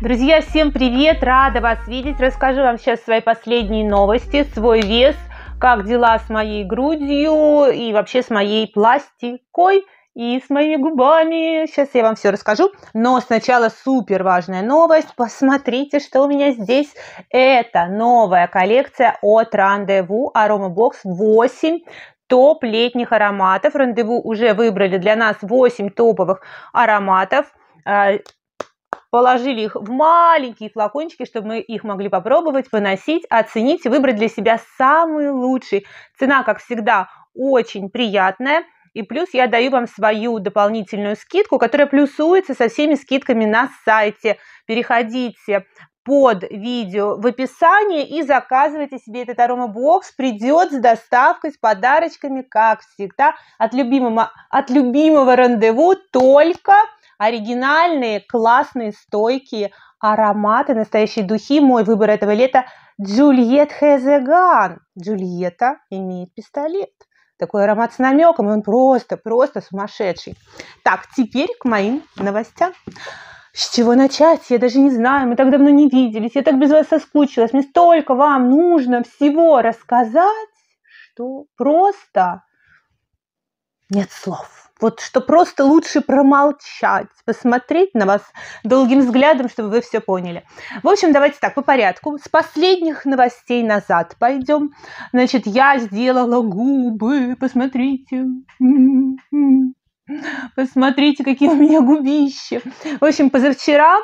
Друзья, всем привет! Рада вас видеть. Расскажу вам сейчас свои последние новости, свой вес, как дела с моей грудью и вообще с моей пластикой и с моими губами. Сейчас я вам все расскажу. Но сначала супер важная новость. Посмотрите, что у меня здесь. Это новая коллекция от Рандеву Арома Бокс 8 топ летних ароматов. Рандеву уже выбрали для нас 8 топовых ароматов а, положили их в маленькие флакончики, чтобы мы их могли попробовать, выносить, оценить выбрать для себя самый лучший. Цена, как всегда, очень приятная. И плюс я даю вам свою дополнительную скидку, которая плюсуется со всеми скидками на сайте. Переходите под видео в описании и заказывайте себе этот аромабокс. Придет с доставкой, с подарочками, как всегда, от любимого, от любимого рандеву только оригинальные, классные, стойкие ароматы, настоящие духи. Мой выбор этого лета – Джульет Хезеган. Джульетта имеет пистолет. Такой аромат с намеком, и он просто, просто сумасшедший. Так, теперь к моим новостям. С чего начать? Я даже не знаю, мы так давно не виделись, я так без вас соскучилась, мне столько вам нужно всего рассказать, что просто нет слов вот что просто лучше промолчать, посмотреть на вас долгим взглядом, чтобы вы все поняли. В общем, давайте так, по порядку. С последних новостей назад пойдем. Значит, я сделала губы, посмотрите. Посмотрите, какие у меня губища. В общем, позавчера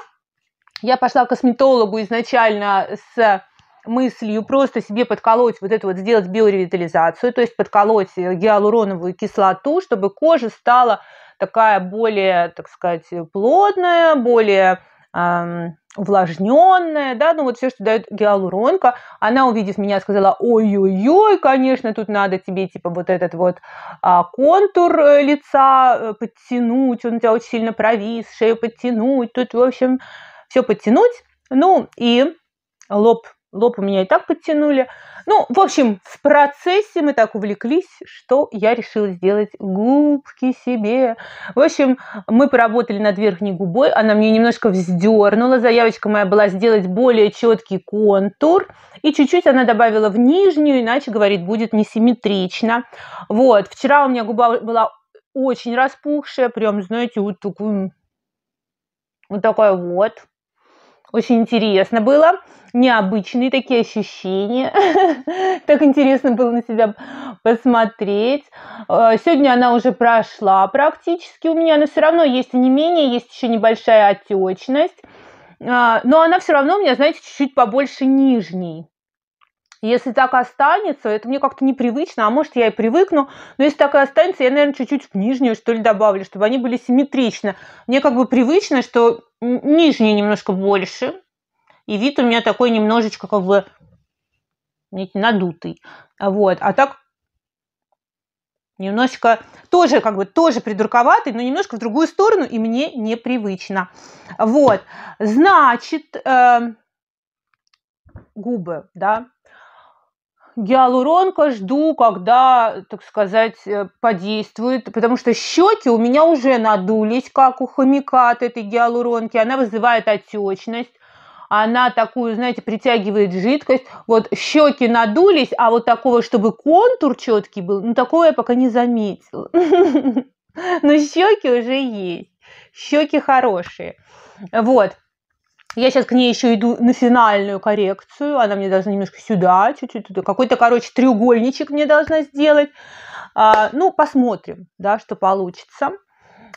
я пошла к косметологу изначально с мыслью просто себе подколоть вот это вот, сделать биоревитализацию, то есть подколоть э, гиалуроновую кислоту, чтобы кожа стала такая более, так сказать, плотная, более эм, увлажненная, да, ну вот все, что дает гиалуронка, она, увидев меня, сказала, ой-ой-ой, конечно, тут надо тебе, типа, вот этот вот а, контур э, лица э, подтянуть, он у тебя очень сильно провис, шею подтянуть, тут, в общем, все подтянуть, ну, и лоб лоб у меня и так подтянули. Ну, в общем, в процессе мы так увлеклись, что я решила сделать губки себе. В общем, мы поработали над верхней губой, она мне немножко вздернула. Заявочка моя была сделать более четкий контур. И чуть-чуть она добавила в нижнюю, иначе, говорит, будет несимметрично. Вот, вчера у меня губа была очень распухшая, прям, знаете, вот такую, вот такая вот. Очень интересно было, необычные такие ощущения. Так интересно было на себя посмотреть. Э, сегодня она уже прошла практически у меня, но все равно есть не менее, есть еще небольшая отечность. Э, но она все равно у меня, знаете, чуть-чуть побольше нижней. Если так останется, это мне как-то непривычно, а может, я и привыкну, но если так и останется, я, наверное, чуть-чуть в нижнюю, что ли, добавлю, чтобы они были симметричны. Мне как бы привычно, что нижние немножко больше, и вид у меня такой немножечко как бы надутый. Вот. А так немножечко тоже как бы тоже придурковатый, но немножко в другую сторону, и мне непривычно. Вот. Значит, э, губы, да, гиалуронка жду, когда, так сказать, э, подействует, потому что щеки у меня уже надулись, как у хомяка от этой гиалуронки. Она вызывает отечность, она такую, знаете, притягивает жидкость. Вот щеки надулись, а вот такого, чтобы контур четкий был, ну такого я пока не заметила. Но щеки уже есть, щеки хорошие. Вот. Я сейчас к ней еще иду на финальную коррекцию. Она мне должна немножко сюда, чуть-чуть туда. Какой-то, короче, треугольничек мне должна сделать. А, ну, посмотрим, да, что получится.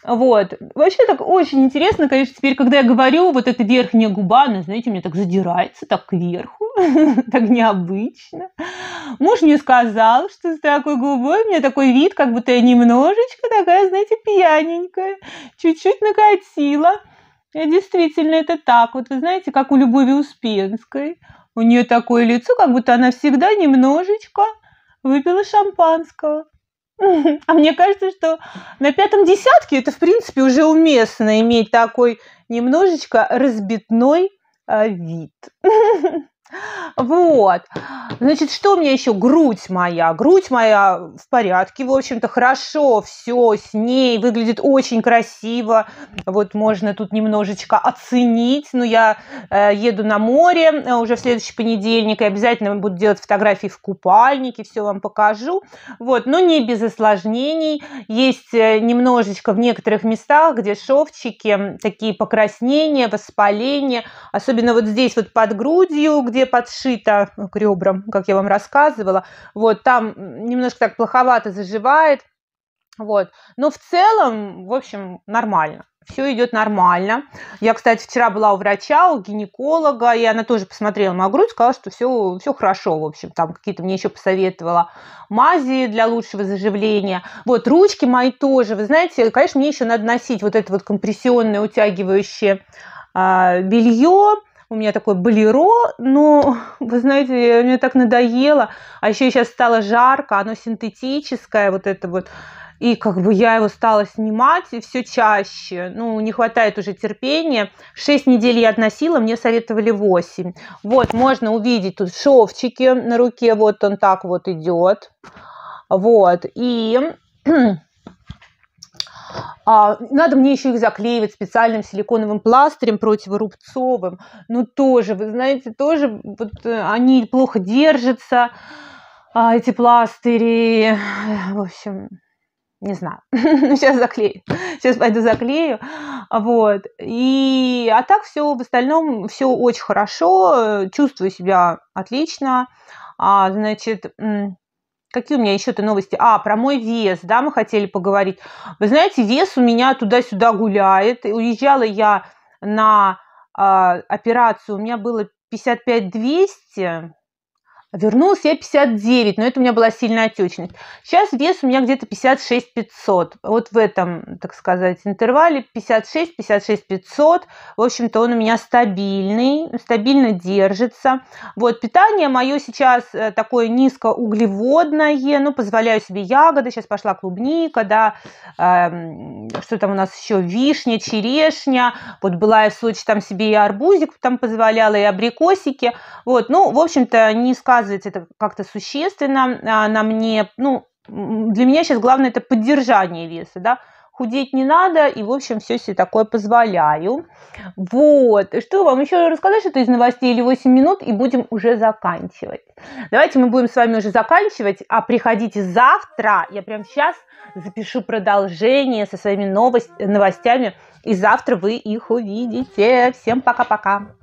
Вот. Вообще так очень интересно, конечно, теперь, когда я говорю, вот эта верхняя губа, она, знаете, у меня так задирается, так кверху, так необычно. Муж мне сказал, что с такой губой у меня такой вид, как будто я немножечко такая, знаете, пьяненькая, чуть-чуть накатила. И э, действительно, это так. Вот вы знаете, как у Любови Успенской. У нее такое лицо, как будто она всегда немножечко выпила шампанского. А мне кажется, что на пятом десятке это, в принципе, уже уместно иметь такой немножечко разбитной э, вид. Вот. Значит, что у меня еще? Грудь моя. Грудь моя в порядке, в общем-то, хорошо все с ней. Выглядит очень красиво. Вот можно тут немножечко оценить. Но я э, еду на море э, уже в следующий понедельник и обязательно буду делать фотографии в купальнике, все вам покажу. Вот, но не без осложнений. Есть э, немножечко в некоторых местах, где шовчики, такие покраснения, воспаления. Особенно вот здесь вот под грудью, где себе подшито к ребрам, как я вам рассказывала. Вот, там немножко так плоховато заживает. Вот. Но в целом, в общем, нормально. Все идет нормально. Я, кстати, вчера была у врача, у гинеколога, и она тоже посмотрела мою грудь, сказала, что все, все хорошо, в общем, там какие-то мне еще посоветовала мази для лучшего заживления. Вот, ручки мои тоже, вы знаете, конечно, мне еще надо носить вот это вот компрессионное утягивающее а, белье, у меня такое болеро, но, вы знаете, мне так надоело. А еще сейчас стало жарко, оно синтетическое, вот это вот. И как бы я его стала снимать и все чаще. Ну, не хватает уже терпения. Шесть недель я относила, мне советовали восемь. Вот, можно увидеть тут шовчики на руке. Вот он так вот идет. Вот. И а Надо мне еще их заклеивать специальным силиконовым пластырем противорубцовым. Ну, тоже, вы знаете, тоже вот, э, они плохо держатся, а, эти пластыри. В общем, не знаю. Сейчас ну, заклею. Сейчас пойду заклею. Вот. И, а так все в остальном все очень хорошо. Чувствую себя отлично. А, значит, Какие у меня еще то новости? А, про мой вес, да, мы хотели поговорить. Вы знаете, вес у меня туда-сюда гуляет. Уезжала я на э, операцию, у меня было 55 200, Вернулась я 59, но это у меня была сильная отечность. Сейчас вес у меня где-то 56 500. Вот в этом, так сказать, интервале 56, 56 500. В общем-то, он у меня стабильный, стабильно держится. Вот, питание мое сейчас э, такое низкоуглеводное, ну, позволяю себе ягоды. Сейчас пошла клубника, да, э, что там у нас еще, вишня, черешня. Вот была я в Сочи, там себе и арбузик там позволяла, и абрикосики. Вот, ну, в общем-то, не сказывается это как-то существенно а, на мне. Ну, для меня сейчас главное это поддержание веса, да, худеть не надо, и, в общем, все себе такое позволяю. Вот, что вам еще рассказать, что из новостей или 8 минут, и будем уже заканчивать. Давайте мы будем с вами уже заканчивать, а приходите завтра, я прям сейчас запишу продолжение со своими новость, новостями, и завтра вы их увидите. Всем пока-пока.